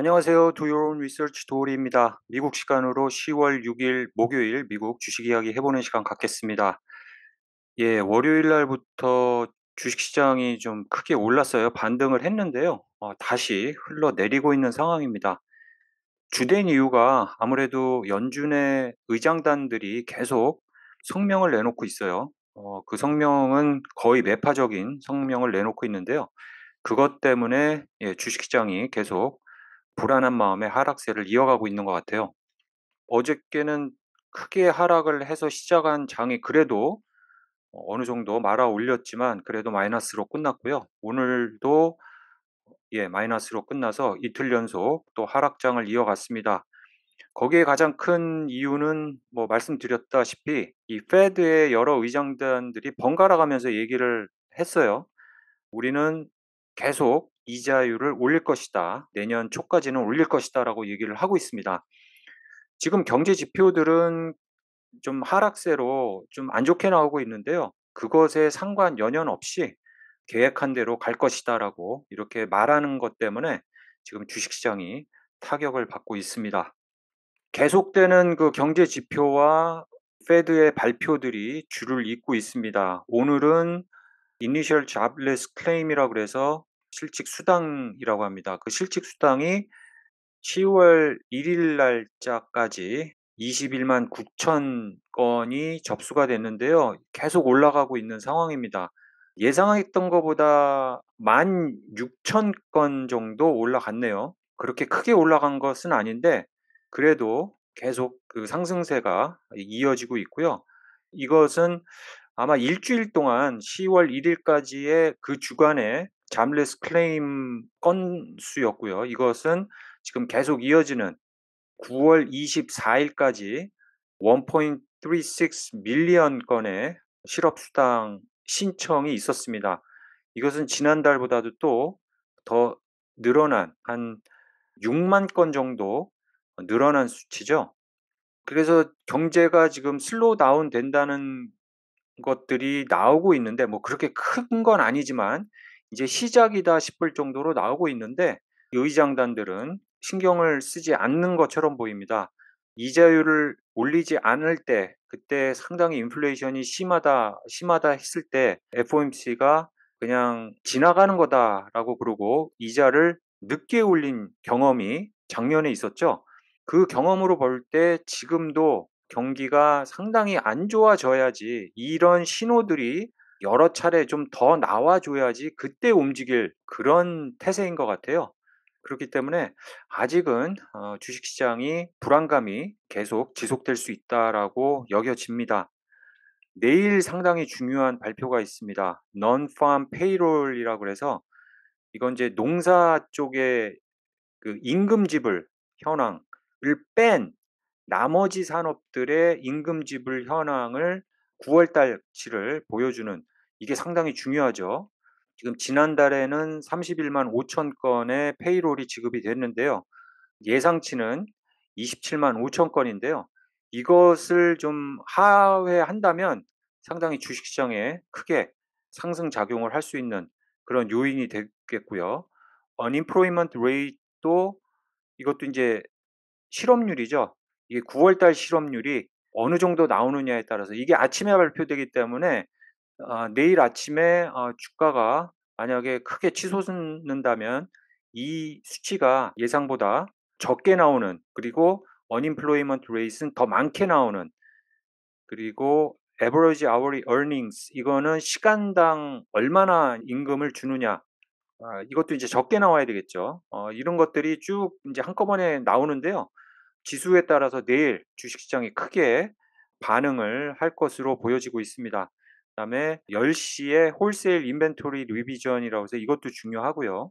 안녕하세요. 두요온 리서치 도리입니다. 미국 시간으로 10월 6일 목요일 미국 주식 이야기 해보는 시간 갖겠습니다. 예, 월요일 날부터 주식시장이 좀 크게 올랐어요. 반등을 했는데요. 어, 다시 흘러내리고 있는 상황입니다. 주된 이유가 아무래도 연준의 의장단들이 계속 성명을 내놓고 있어요. 어, 그 성명은 거의 매파적인 성명을 내놓고 있는데요. 그것 때문에 예, 주식시장이 계속 불안한 마음에 하락세를 이어가고 있는 것 같아요. 어저께는 크게 하락을 해서 시작한 장이 그래도 어느 정도 말아 올렸지만 그래도 마이너스로 끝났고요. 오늘도 예, 마이너스로 끝나서 이틀 연속 또 하락장을 이어갔습니다. 거기에 가장 큰 이유는 뭐 말씀드렸다시피 이 페드의 여러 의장단들이 번갈아 가면서 얘기를 했어요. 우리는 계속 이자율을 올릴 것이다. 내년 초까지는 올릴 것이다라고 얘기를 하고 있습니다. 지금 경제 지표들은 좀 하락세로 좀 안 좋게 나오고 있는데요. 그것에 상관 연연 없이 계획한 대로 갈 것이다라고 이렇게 말하는 것 때문에 지금 주식시장이 타격을 받고 있습니다. 계속되는 그 경제 지표와 페드의 발표들이 줄을 잇고 있습니다. 오늘은 이니셜 잡레스 클레임이라 그래서 실직 수당이라고 합니다. 그 실직 수당이 10월 1일 날짜까지 21만 9천 건이 접수가 됐는데요. 계속 올라가고 있는 상황입니다. 예상했던 것보다 1만 6천 건 정도 올라갔네요. 그렇게 크게 올라간 것은 아닌데 그래도 계속 그 상승세가 이어지고 있고요. 이것은 아마 일주일 동안 10월 1일까지의 그 주간에 잠리스 클레임 건수였고요. 이것은 지금 계속 이어지는 9월 24일까지 1.36 밀리언 건의 실업수당 신청이 있었습니다. 이것은 지난달보다도 또 더 늘어난 한 6만 건 정도 늘어난 수치죠. 그래서 경제가 지금 슬로우 다운 된다는 것들이 나오고 있는데 뭐 그렇게 큰 건 아니지만 이제 시작이다 싶을 정도로 나오고 있는데 요의장단들은 신경을 쓰지 않는 것처럼 보입니다. 이자율을 올리지 않을 때 그때 상당히 인플레이션이 심하다 심하다 했을 때 FOMC가 그냥 지나가는 거다라고 그러고 이자를 늦게 올린 경험이 작년에 있었죠. 그 경험으로 볼 때 지금도 경기가 상당히 안 좋아져야지 이런 신호들이 여러 차례 좀 더 나와줘야지 그때 움직일 그런 태세인 것 같아요. 그렇기 때문에 아직은 어, 주식시장이 불안감이 계속 지속될 수 있다라고 여겨집니다. 내일 상당히 중요한 발표가 있습니다. Non-farm payroll이라고 해서 이건 이제 농사 쪽에 그 임금지불 현황을 뺀 나머지 산업들의 임금지불 현황을 9월 달치를 보여주는 이게 상당히 중요하죠. 지금 지난달에는 31만 5천 건의 페이롤이 지급이 됐는데요. 예상치는 27만 5천 건인데요. 이것을 좀 하회한다면 상당히 주식시장에 크게 상승 작용을 할 수 있는 그런 요인이 되겠고요. unemployment rate도 이것도 이제 실업률이죠. 이게 9월달 실업률이 어느 정도 나오느냐에 따라서 이게 아침에 발표되기 때문에 어, 내일 아침에 어, 주가가 만약에 크게 치솟는다면 이 수치가 예상보다 적게 나오는 그리고 언인플로이먼트 레이스는 더 많게 나오는 그리고 average hourly earnings 이거는 시간당 얼마나 임금을 주느냐 어, 이것도 이제 적게 나와야 되겠죠. 어, 이런 것들이 쭉 이제 한꺼번에 나오는데요. 지수에 따라서 내일 주식시장이 크게 반응을 할 것으로 보여지고 있습니다. 그다음에 10시에 홀세일 인벤토리 리비전이라고 해서 이것도 중요하고요.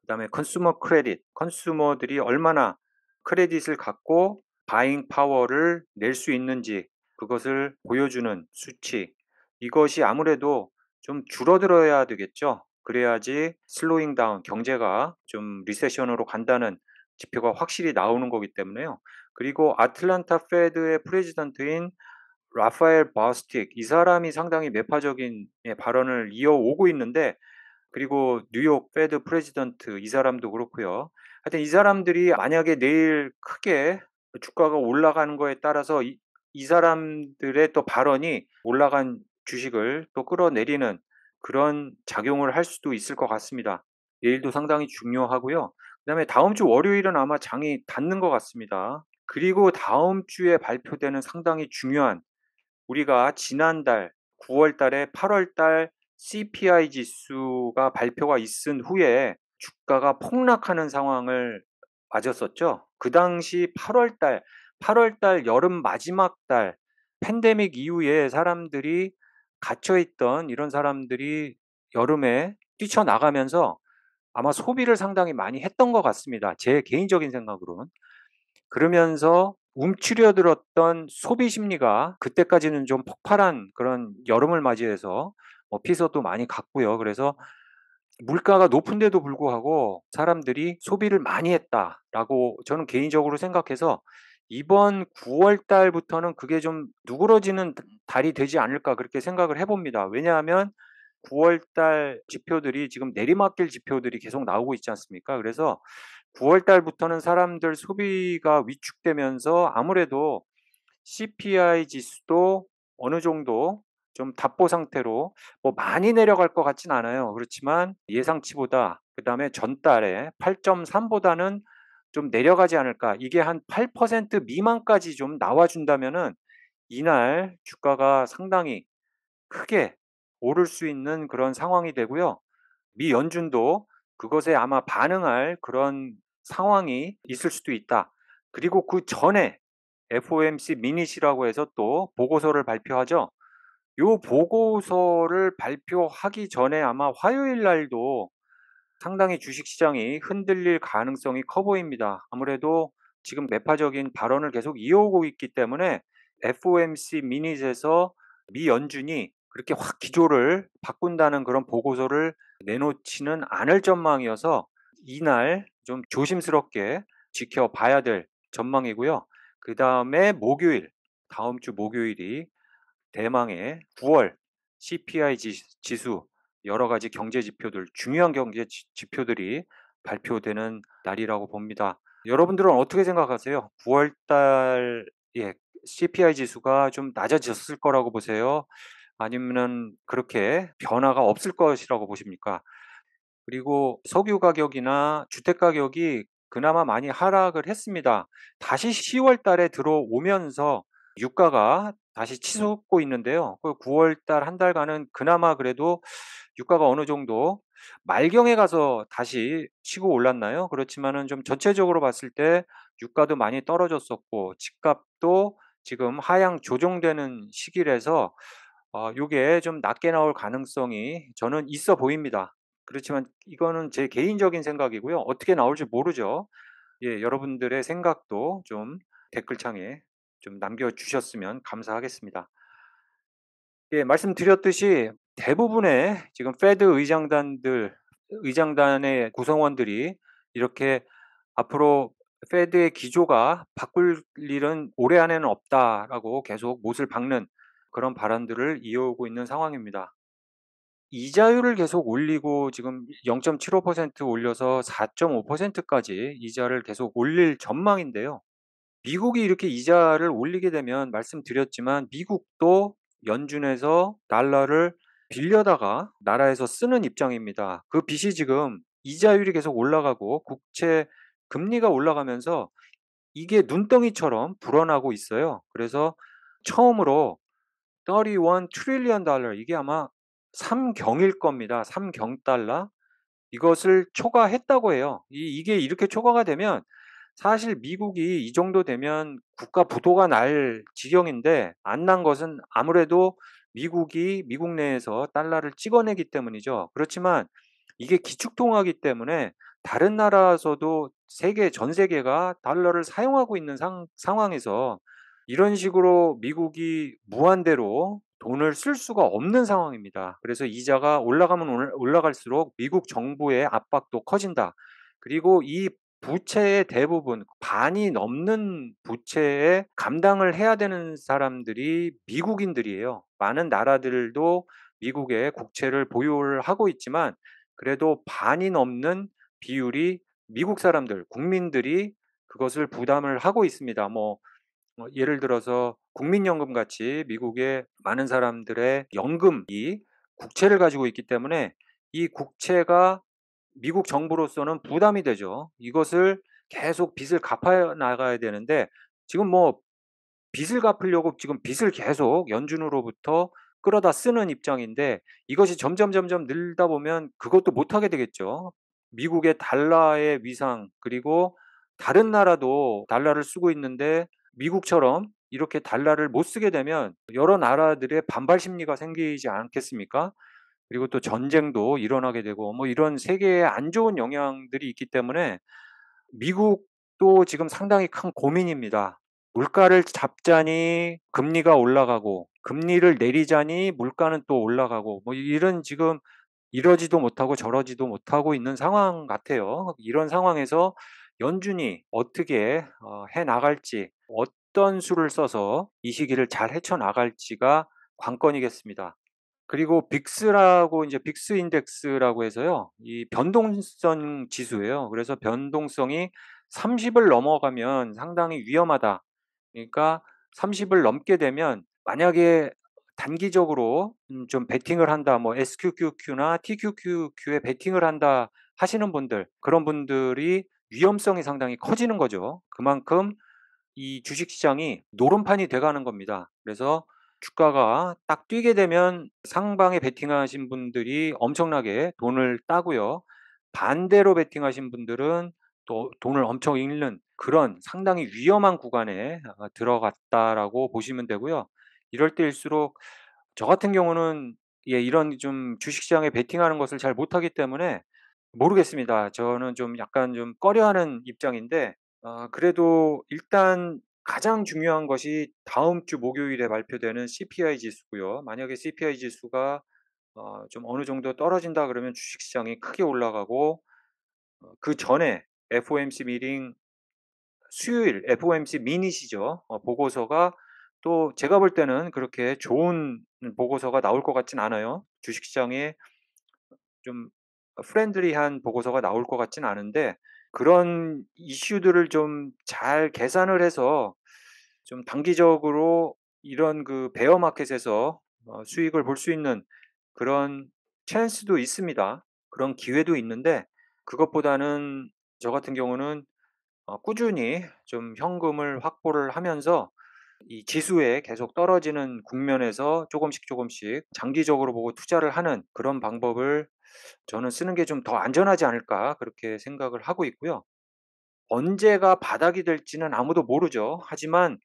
그다음에 컨슈머 크레딧, 컨슈머들이 얼마나 크레딧을 갖고 바잉 파워를 낼 수 있는지 그것을 보여주는 수치 이것이 아무래도 좀 줄어들어야 되겠죠. 그래야지 슬로잉 다운 경제가 좀 리세션으로 간다는 지표가 확실히 나오는 거기 때문에요. 그리고 아틀란타 페드의 프레지던트인 라파엘 바스틱 이 사람이 상당히 매파적인 예, 발언을 이어오고 있는데 그리고 뉴욕 페드 프레지던트 이 사람도 그렇고요. 하여튼 이 사람들이 만약에 내일 크게 주가가 올라가는 거에 따라서 이, 이 사람들의 또 발언이 올라간 주식을 또 끌어내리는 그런 작용을 할 수도 있을 것 같습니다. 내일도 상당히 중요하고요. 그다음에 다음 주 월요일은 아마 장이 닫는 것 같습니다. 그리고 다음 주에 발표되는 상당히 중요한 우리가 지난달 9월달에 8월달 CPI 지수가 발표가 있은 후에 주가가 폭락하는 상황을 맞았었죠. 그 당시 8월달 8월달 여름 마지막 달 팬데믹 이후에 사람들이 갇혀있던 이런 사람들이 여름에 뛰쳐나가면서 아마 소비를 상당히 많이 했던 것 같습니다. 제 개인적인 생각으로는. 그러면서 움츠려들었던 소비 심리가 그때까지는 좀 폭발한 그런 여름을 맞이해서 뭐 피서도 많이 갔고요. 그래서 물가가 높은데도 불구하고 사람들이 소비를 많이 했다라고 저는 개인적으로 생각해서 이번 9월 달부터는 그게 좀 누그러지는 달이 되지 않을까 그렇게 생각을 해봅니다. 왜냐하면 9월 달 지표들이 지금 내리막길 지표들이 계속 나오고 있지 않습니까? 그래서 9월 달부터는 사람들 소비가 위축되면서 아무래도 CPI 지수도 어느 정도 좀 답보 상태로 뭐 많이 내려갈 것 같진 않아요. 그렇지만 예상치보다 그다음에 전달에 8.3보다는 좀 내려가지 않을까. 이게 한 8% 미만까지 좀 나와준다면은 이날 주가가 상당히 크게 오를 수 있는 그런 상황이 되고요. 미 연준도 그것에 아마 반응할 그런 상황이 있을 수도 있다. 그리고 그 전에 FOMC 미닛이라고 해서 또 보고서를 발표하죠. 이 보고서를 발표하기 전에 아마 화요일 날도 상당히 주식시장이 흔들릴 가능성이 커 보입니다. 아무래도 지금 매파적인 발언을 계속 이어오고 있기 때문에 FOMC 미닛에서 미 연준이 그렇게 확 기조를 바꾼다는 그런 보고서를 내놓지는 않을 전망이어서 이날 좀 조심스럽게 지켜봐야 될 전망이고요. 그 다음에 목요일, 다음 주 목요일이 대망의 9월 CPI 지수 여러 가지 경제 지표들, 중요한 경제 지표들이 발표되는 날이라고 봅니다. 여러분들은 어떻게 생각하세요? 9월 달 예, CPI 지수가 좀 낮아졌을 거라고 보세요? 아니면 그렇게 변화가 없을 것이라고 보십니까? 그리고 석유 가격이나 주택 가격이 그나마 많이 하락을 했습니다. 다시 10월 달에 들어오면서 유가가 다시 치솟고 있는데요. 9월 그 달한 달간은 그나마 그래도 유가가 어느 정도 말경에 가서 다시 치고 올랐나요? 그렇지만은 좀 전체적으로 봤을 때 유가도 많이 떨어졌었고 집값도 지금 하향 조정되는 시기라서 어, 요게 좀 낮게 나올 가능성이 저는 있어 보입니다. 그렇지만 이거는 제 개인적인 생각이고요. 어떻게 나올지 모르죠. 예, 여러분들의 생각도 좀 댓글창에 좀 남겨주셨으면 감사하겠습니다. 예, 말씀드렸듯이 대부분의 지금 패드 의장단들, 의장단의 구성원들이 이렇게 앞으로 패드의 기조가 바꿀 일은 올해 안에는 없다라고 계속 못을 박는 그런 발언들을 이어오고 있는 상황입니다. 이자율을 계속 올리고 지금 0.75% 올려서 4.5%까지 이자를 계속 올릴 전망인데요. 미국이 이렇게 이자를 올리게 되면 말씀드렸지만 미국도 연준에서 달러를 빌려다가 나라에서 쓰는 입장입니다. 그 빚이 지금 이자율이 계속 올라가고 국채 금리가 올라가면서 이게 눈덩이처럼 불어나고 있어요. 그래서 처음으로 31 트릴리언 달러 이게 아마 3경일 겁니다. 3경 달러 이것을 초과했다고 해요. 이, 이게 이렇게 초과가 되면 사실 미국이 이 정도 되면 국가 부도가 날 지경인데 안 난 것은 아무래도 미국이 미국 내에서 달러를 찍어내기 때문이죠. 그렇지만 이게 기축통화기 때문에 다른 나라에서도 세계 전 세계가 달러를 사용하고 있는 상, 상황에서 이런 식으로 미국이 무한대로 돈을 쓸 수가 없는 상황입니다. 그래서 이자가 올라가면 올라갈수록 미국 정부의 압박도 커진다. 그리고 이 부채의 대부분 반이 넘는 부채에 감당을 해야 되는 사람들이 미국인들이에요. 많은 나라들도 미국의 국채를 보유를 하고 있지만 그래도 반이 넘는 비율이 미국 사람들, 국민들이 그것을 부담을 하고 있습니다. 뭐뭐 예를 들어서 국민연금 같이 미국의 많은 사람들의 연금이 국채를 가지고 있기 때문에 이 국채가 미국 정부로서는 부담이 되죠. 이것을 계속 빚을 갚아 나가야 되는데 지금 뭐 빚을 갚으려고 지금 빚을 계속 연준으로부터 끌어다 쓰는 입장인데 이것이 점점 점점 늘다 보면 그것도 못하게 되겠죠. 미국의 달러의 위상 그리고 다른 나라도 달러를 쓰고 있는데 미국처럼 이렇게 달러를 못 쓰게 되면 여러 나라들의 반발 심리가 생기지 않겠습니까? 그리고 또 전쟁도 일어나게 되고 뭐 이런 세계에 안 좋은 영향들이 있기 때문에 미국도 지금 상당히 큰 고민입니다. 물가를 잡자니 금리가 올라가고 금리를 내리자니 물가는 또 올라가고 뭐 이런 지금 이러지도 못하고 저러지도 못하고 있는 상황 같아요. 이런 상황에서 연준이 어떻게 어, 해 나갈지 어떤 수를 써서 이 시기를 잘 헤쳐나갈지가 관건이겠습니다. 그리고 빅스라고 이제 빅스 인덱스라고 해서요. 이 변동성 지수예요. 그래서 변동성이 30을 넘어가면 상당히 위험하다. 그러니까 30을 넘게 되면 만약에 단기적으로 음, 좀 베팅을 한다, 뭐 SQQQ나 TQQQ에 베팅을 한다 하시는 분들, 그런 분들이 위험성이 상당히 커지는 거죠. 그만큼 이 주식시장이 노름판이 돼가는 겁니다. 그래서 주가가 딱 뛰게 되면 상방에 베팅하신 분들이 엄청나게 돈을 따고요. 반대로 베팅하신 분들은 또 돈을 엄청 잃는 그런 상당히 위험한 구간에 아, 들어갔다라고 보시면 되고요. 이럴 때일수록 저 같은 경우는 예, 이런 좀 주식시장에 베팅하는 것을 잘 못하기 때문에 모르겠습니다. 저는 좀 약간 좀 꺼려하는 입장인데 아 그래도 일단 가장 중요한 것이 다음 주 목요일에 발표되는 CPI 지수고요. 만약에 CPI 지수가 어좀 어느 정도 떨어진다 그러면 주식 시장이 크게 올라가고 어그 전에 FOMC 미팅 수요일 FOMC 미니시죠어 보고서가 또 제가 볼 때는 그렇게 좋은 보고서가 나올 것 같진 않아요. 주식 시장에 좀 프렌들리한 보고서가 나올 것 같진 않은데 그런 이슈들을 좀 잘 계산을 해서 좀 단기적으로 이런 그 베어 마켓에서 어, 수익을 볼 수 있는 그런 찬스도 있습니다. 그런 기회도 있는데 그것보다는 저 같은 경우는 어, 꾸준히 좀 현금을 확보를 하면서 이 지수에 계속 떨어지는 국면에서 조금씩 조금씩 장기적으로 보고 투자를 하는 그런 방법을 저는 쓰는 게 좀 더 안전하지 않을까 그렇게 생각을 하고 있고요. 언제가 바닥이 될지는 아무도 모르죠. 하지만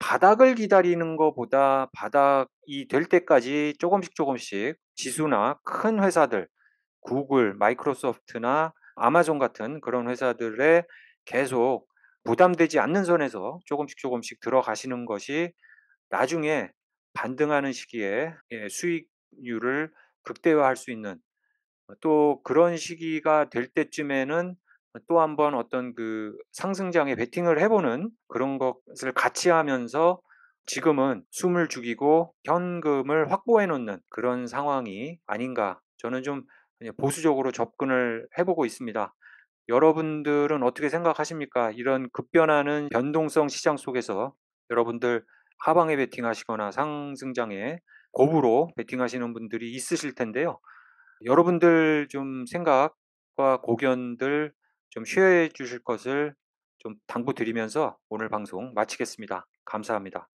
바닥을 기다리는 것보다 바닥이 될 때까지 조금씩 조금씩 지수나 큰 회사들, 구글, 마이크로소프트나 아마존 같은 그런 회사들에 계속 부담되지 않는 선에서 조금씩 조금씩 들어가시는 것이 나중에 반등하는 시기에 예, 수익률을 극대화할 수 있는 또 그런 시기가 될 때쯤에는 또 한번 어떤 그 상승장에 베팅을 해보는 그런 것을 같이 하면서 지금은 숨을 죽이고 현금을 확보해 놓는 그런 상황이 아닌가 저는 좀 보수적으로 접근을 해보고 있습니다. 여러분들은 어떻게 생각하십니까? 이런 급변하는 변동성 시장 속에서 여러분들 하방에 베팅하시거나 상승장에 고부로 베팅하시는 분들이 있으실 텐데요. 여러분들 좀 생각과 고견들 좀 쉬어 주실 것을 좀 당부드리면서 오늘 방송 마치겠습니다. 감사합니다.